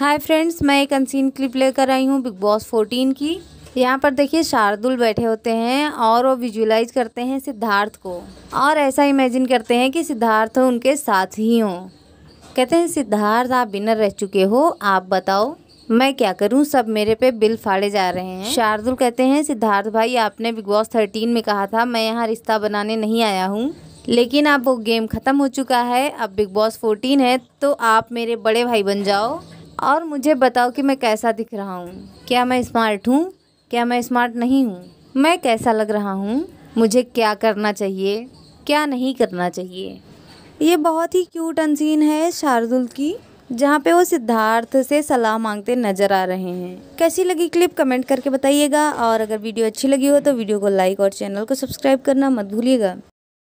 hi friends मैं एक unseen clip लेकर आई हूँ बिग बॉस फोर्टीन की यहाँ पर देखिए शार्दुल बैठे होते हैं और वो विजुलाइज करते हैं सिद्धार्थ को और ऐसा इमेजिन करते हैं कि सिद्धार्थ उनके साथ ही हों कहते हैं सिद्धार्थ आप बिनर रह चुके हो आप बताओ मैं क्या करूं सब मेरे पे बिल फाड़े जा रहे हैं शार्दुल कहते हैं सिद्धार्थ भाई आपने बिग बॉस थर्टीन में कहा था मैं यहाँ रिश्ता बनाने नहीं आया हूँ लेकिन अब वो गेम ख़त्म हो चुका है अब बिग बॉस फोर्टीन है तो आप मेरे बड़े भाई बन जाओ और मुझे बताओ कि मैं कैसा दिख रहा हूँ क्या मैं स्मार्ट हूँ क्या मैं स्मार्ट नहीं हूँ मैं कैसा लग रहा हूँ मुझे क्या करना चाहिए क्या नहीं करना चाहिए ये बहुत ही क्यूट अनसीन है शार्दुल की जहाँ पे वो सिद्धार्थ से सलाह मांगते नजर आ रहे हैं कैसी लगी क्लिप कमेंट करके बताइएगा और अगर वीडियो अच्छी लगी हो तो वीडियो को लाइक और चैनल को सब्सक्राइब करना मत भूलिएगा